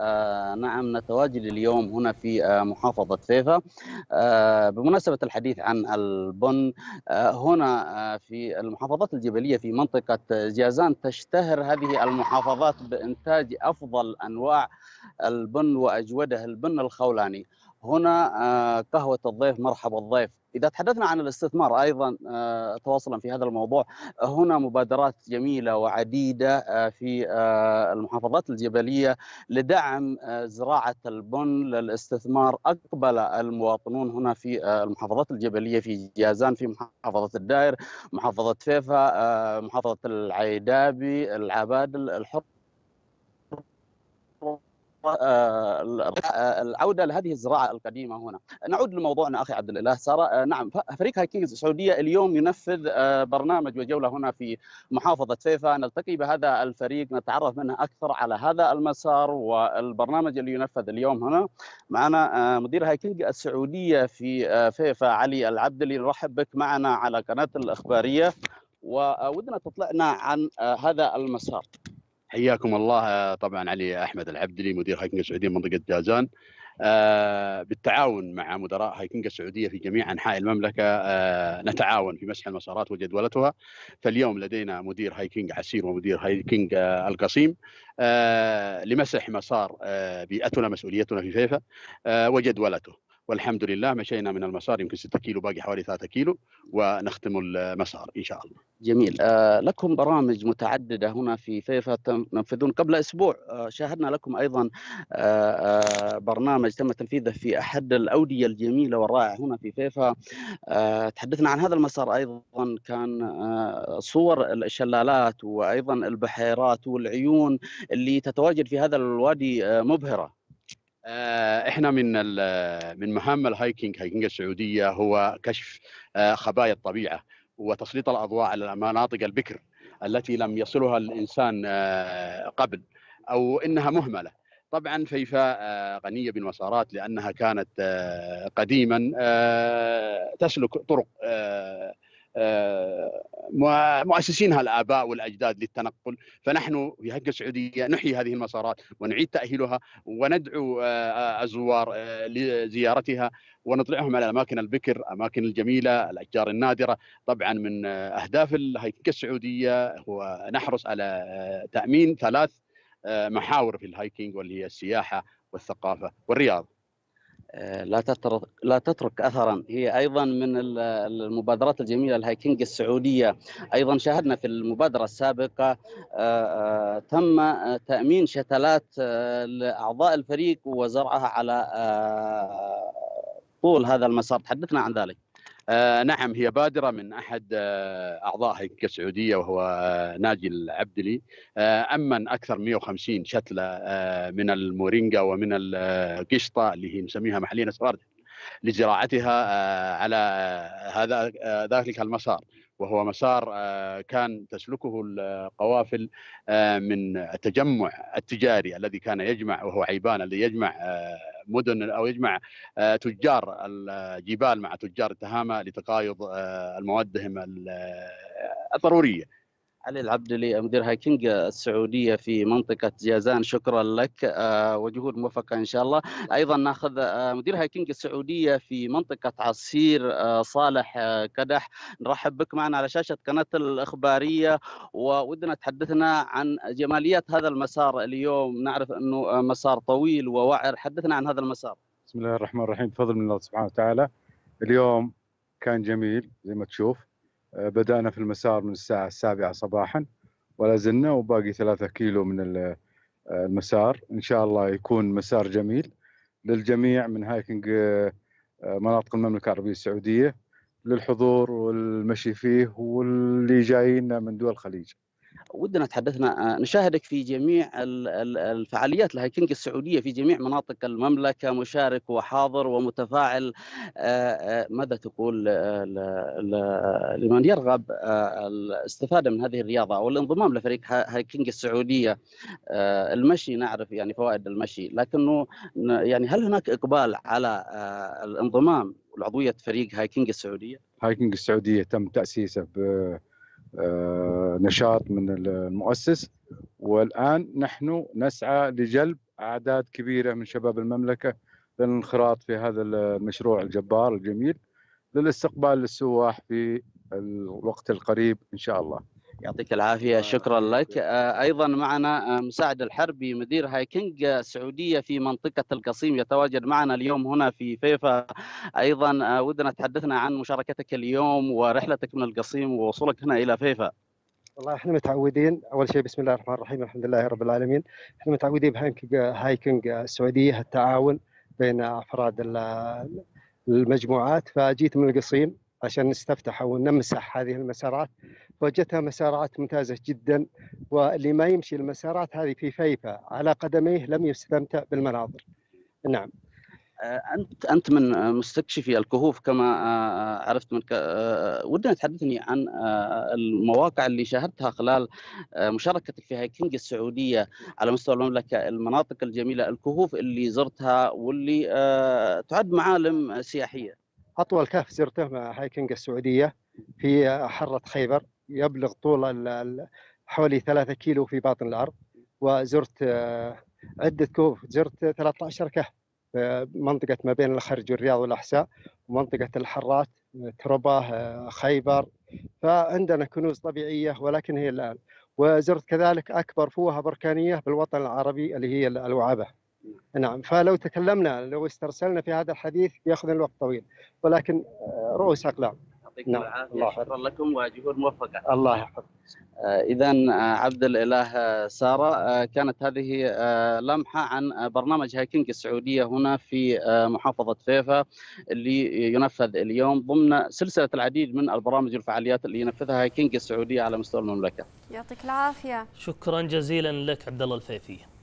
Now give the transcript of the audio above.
آه نعم نتواجد اليوم هنا في آه محافظة فيفا آه بمناسبة الحديث عن البن آه، هنا آه، في المحافظات الجبلية في منطقة جازان تشتهر هذه المحافظات بإنتاج أفضل أنواع البن وأجوده البن الخولاني هنا آه، قهوة الضيف مرحب الضيف إذا تحدثنا عن الاستثمار أيضا آه، تواصلا في هذا الموضوع هنا مبادرات جميلة وعديدة آه، في المحافظات الجبلية لدعم زراعة البن للاستثمار أقبل المواطنون هنا في المحافظات الجبلية في جازان في محافظة الدائر محافظة فيفا محافظة العيدابي العبادل الحر آه، آه، العوده لهذه الزراعه القديمه هنا نعود لموضوعنا اخي عبد الاله ساره آه، نعم فريق هايكينجز السعوديه اليوم ينفذ برنامج وجوله هنا في محافظه فيفا نلتقي بهذا الفريق نتعرف منه اكثر على هذا المسار والبرنامج اللي ينفذ اليوم هنا معنا مدير هايكينج السعوديه في فيفا علي العبدلي نرحب بك معنا على قناه الاخباريه وودنا تطلعنا عن هذا المسار حياكم الله طبعا علي احمد العبدلي مدير هايكنج السعوديه منطقه جازان آه، بالتعاون مع مدراء هايكنج السعوديه في جميع انحاء المملكه آه، نتعاون في مسح المسارات وجدولتها فاليوم لدينا مدير هايكنج عسير ومدير هايكنج آه، القصيم لمسح مسار بيئتنا مسؤوليتنا في فيفا وجدولته والحمد لله مشينا من المسار يمكن 6 كيلو باقي حوالي 3 كيلو ونختم المسار ان شاء الله. جميل آه لكم برامج متعدده هنا في فيفا تنفذون قبل اسبوع آه شاهدنا لكم ايضا آه, آه، برنامج تم تنفيذه في احد الاوديه الجميله والرائعه هنا في فيفا آه، تحدثنا عن هذا المسار ايضا كان آه، صور الشلالات وايضا البحيرات والعيون اللي تتواجد في هذا الوادي مبهره آه، احنا من من مهام الهايكينج هايكينج السعوديه هو كشف آه، خبايا الطبيعه وتسليط الاضواء على مناطق البكر التي لم يصلها الانسان آه، قبل او انها مهمله طبعا فيفاء غنيه بالمسارات لانها كانت قديما تسلك طرق آه، مؤسسينها الاباء والاجداد للتنقل فنحن في هجه السعوديه نحيي هذه المسارات ونعيد تاهيلها وندعو آه، الزوار آه، لزيارتها ونطلعهم على الاماكن البكر، الاماكن الجميله، الاشجار النادره، طبعا من اهداف الهيكه السعوديه هو نحرص على تامين ثلاث محاور في الهايكينج واللي هي السياحه والثقافه والرياضه. آه، لا تترك لا تترك اثرا هي ايضا من المبادرات الجميله الهايكينج السعوديه ايضا شاهدنا في المبادره السابقه آه، آه، تم تامين شتلات لاعضاء الفريق وزرعها على طول هذا المسار تحدثنا عن ذلك آه، نعم هي بادرة من أحد آه، أعضاء هيئة السعودية وهو آه، ناجي العبدلي أمن أكثر 150 شتلة من المورينجا ومن القشطة اللي هي نسميها محليا أسفارد لزراعتها على هذا ذلك المسار وهو مسار كان تسلكه القوافل من التجمع التجاري الذي كان يجمع وهو عيبان الذي يجمع مدن او يجمع آه، تجار الجبال مع تجار التهامه لتقايض آه، موادهم آه، الضروريه علي العبدلي مدير هايكنج السعوديه في منطقه جازان شكرا لك آه، وجهود موفقه ان شاء الله ايضا ناخذ آه، مدير هايكنج السعوديه في منطقه عصير آه، صالح كدح نرحب بك معنا على شاشه قناه الاخباريه وودنا تحدثنا عن جماليات هذا المسار اليوم نعرف انه مسار طويل ووعر حدثنا عن هذا المسار بسم الله الرحمن الرحيم بفضل من الله سبحانه وتعالى اليوم كان جميل زي ما تشوف بدأنا في المسار من الساعة السابعة صباحا ولا زلنا وباقي ثلاثة كيلو من آه، المسار إن شاء الله يكون مسار جميل للجميع من هايكنج آه، آه، مناطق المملكة العربية السعودية للحضور والمشي فيه واللي جايين من دول الخليج ودنا تحدثنا آه، نشاهدك في جميع الفعاليات الهايكينج السعوديه في جميع مناطق المملكه مشارك وحاضر ومتفاعل آه، آه، ماذا تقول لمن يرغب الاستفاده من هذه الرياضه او الانضمام لفريق هايكينج السعوديه المشي نعرف يعني فوائد المشي لكنه يعني هل هناك اقبال على الانضمام لعضويه فريق هايكينج السعوديه؟ هايكينج السعوديه تم تاسيسه ب آه، نشاط من المؤسس والآن نحن نسعى لجلب أعداد كبيرة من شباب المملكة للانخراط في هذا المشروع الجبار الجميل للاستقبال للسواح في الوقت القريب إن شاء الله يعطيك العافية شكرا لك آه، أيضا معنا آه، مساعد الحربي مدير هايكنج آه، السعودية في منطقة القصيم يتواجد معنا اليوم هنا في فيفا أيضا ودنا تحدثنا عن مشاركتك اليوم ورحلتك من القصيم ووصولك هنا إلى فيفا والله احنا متعودين اول شيء بسم الله الرحمن الرحيم الحمد لله رب العالمين احنا متعودين بهايكنج هايكنج السعوديه التعاون بين افراد المجموعات فجيت من القصيم عشان نستفتح او نمسح هذه المسارات وجدتها مسارات ممتازة جدا واللي ما يمشي المسارات هذه في فيفا على قدميه لم يستمتع بالمناظر نعم آه، انت انت من مستكشفي الكهوف كما آه، آه، عرفت منك ودنا تحدثني عن المواقع اللي شاهدتها خلال مشاركتك في هايكينج السعوديه على مستوى المملكه المناطق الجميله الكهوف اللي زرتها واللي تعد معالم سياحيه اطول كهف زرته مع هايكينج السعوديه في حره خيبر يبلغ طول حوالي 3 كيلو في باطن الارض وزرت عده كهوف زرت 13 كهف في منطقه ما بين الخرج والرياض والاحساء ومنطقه الحرات تربه خيبر فعندنا كنوز طبيعيه ولكن هي الان وزرت كذلك اكبر فوهه بركانيه بالوطن العربي اللي هي الوعبه نعم فلو تكلمنا لو استرسلنا في هذا الحديث ياخذ الوقت طويل ولكن آه، رؤوس اقلام يعطيكم نعم. العافيه شكرا لكم وجهود موفقه الله يحفظك آه، اذا آه، عبد الاله آه، ساره كانت هذه لمحه عن برنامج هايكنج السعوديه هنا في محافظه فيفا اللي ينفذ اليوم ضمن سلسله العديد من البرامج والفعاليات اللي ينفذها هايكنج السعوديه على مستوى المملكه يعطيك العافيه شكرا جزيلا لك عبد الله الفيفي